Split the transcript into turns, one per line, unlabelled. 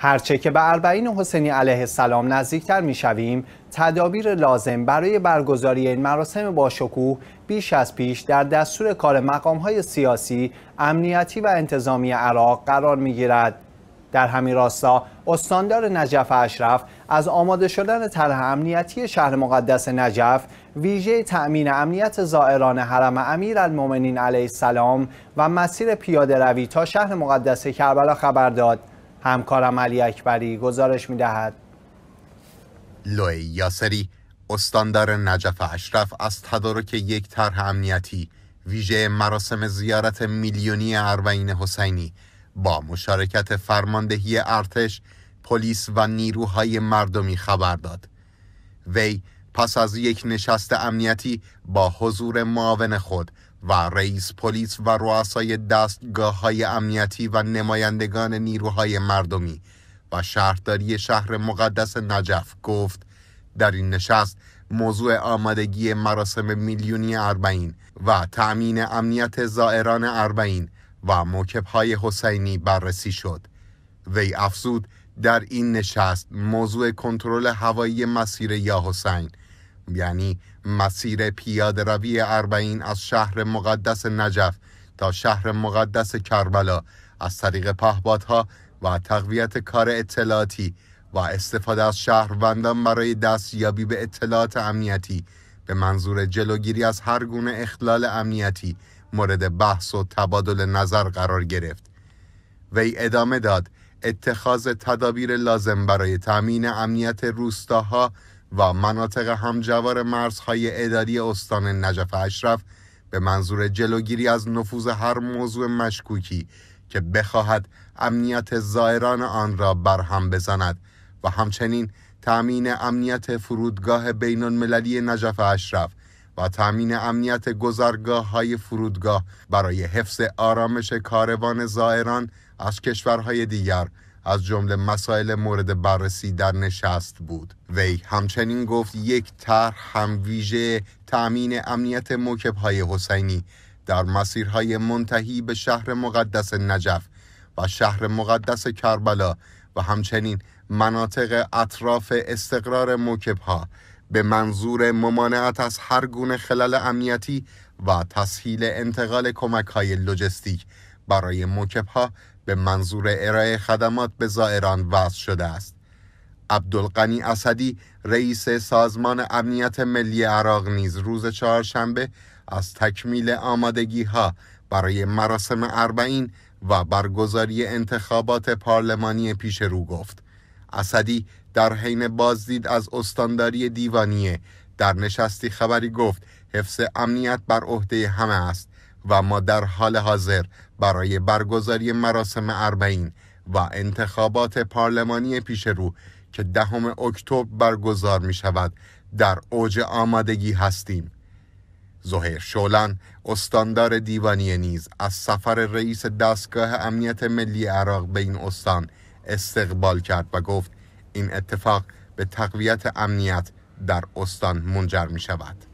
هرچه که به اربعین حسینی علیه السلام نزدیکتر میشویم تدابیر لازم برای برگزاری این مراسم شکوه بیش از پیش در دستور کار مقامهای سیاسی، امنیتی و انتظامی عراق قرار میگیرد. در همین راستا استاندار نجف اشرف از آماده شدن طرح امنیتی شهر مقدس نجف ویژه تأمین امنیت زائران حرم امیر علیه السلام و مسیر پیاده روی تا شهر مقدس کربلا خبر داد همکارم علی اکبری گزارش میدهد
لوی یاسری استاندار نجف اشرف از تدارک یک طرح امنیتی ویژه مراسم زیارت میلیونی اربعین حسینی با مشارکت فرماندهی ارتش پلیس و نیروهای مردمی خبر داد وی پس از یک نشست امنیتی با حضور معاون خود و رئیس پلیس و رؤسای دستگاه های امنیتی و نمایندگان نیروهای مردمی و شهرداری شهر مقدس نجف گفت در این نشست موضوع آمادگی مراسم میلیونی اربعین و تأمین امنیت زائران اربعین و های حسینی بررسی شد وی افزود در این نشست موضوع کنترل هوایی مسیر یا حسین یعنی مسیر پیاده روی اربعین از شهر مقدس نجف تا شهر مقدس کربلا از طریق پهپادها و تقویت کار اطلاعاتی و استفاده از شهروندان برای دستیابی به اطلاعات امنیتی به منظور جلوگیری از هر گونه اخلال امنیتی مورد بحث و تبادل نظر قرار گرفت وی ادامه داد اتخاذ تدابیر لازم برای تامین امنیت روستاها و مناطق همجوار مرزهای اداری استان نجف اشرف به منظور جلوگیری از نفوذ هر موضوع مشکوکی که بخواهد امنیت زائران آن را برهم بزند و همچنین تأمین امنیت فرودگاه بین المللی نجف اشرف و تأمین امنیت گذرگاه های فرودگاه برای حفظ آرامش کاروان زائران از کشورهای دیگر از جمله مسائل مورد بررسی در نشست بود وی همچنین گفت یک طرح هم ویژه تأمین امنیت موکب های حسینی در مسیرهای منتهی به شهر مقدس نجف و شهر مقدس کربلا و همچنین مناطق اطراف استقرار موکب ها به منظور ممانعت از هر گونه خلل امنیتی و تسهیل انتقال کمک های لوجستیک برای موکب ها به منظور ارائه خدمات به زائران وضع شده است عبدالقنی اسدی رئیس سازمان امنیت ملی عراق نیز روز چهارشنبه از تکمیل آمادگی ها برای مراسم اربعین و برگزاری انتخابات پارلمانی پیش رو گفت اسدی در حین بازدید از استانداری دیوانیه در نشستی خبری گفت حفظ امنیت بر عهده همه است و ما در حال حاضر برای برگزاری مراسم اربعین و انتخابات پارلمانی پیش رو که دهم اکتبر برگزار می شود در اوج آمادگی هستیم زهیر شولن استاندار دیوانی نیز از سفر رئیس دستگاه امنیت ملی عراق به این استان استقبال کرد و گفت این اتفاق به تقویت امنیت در استان منجر می شود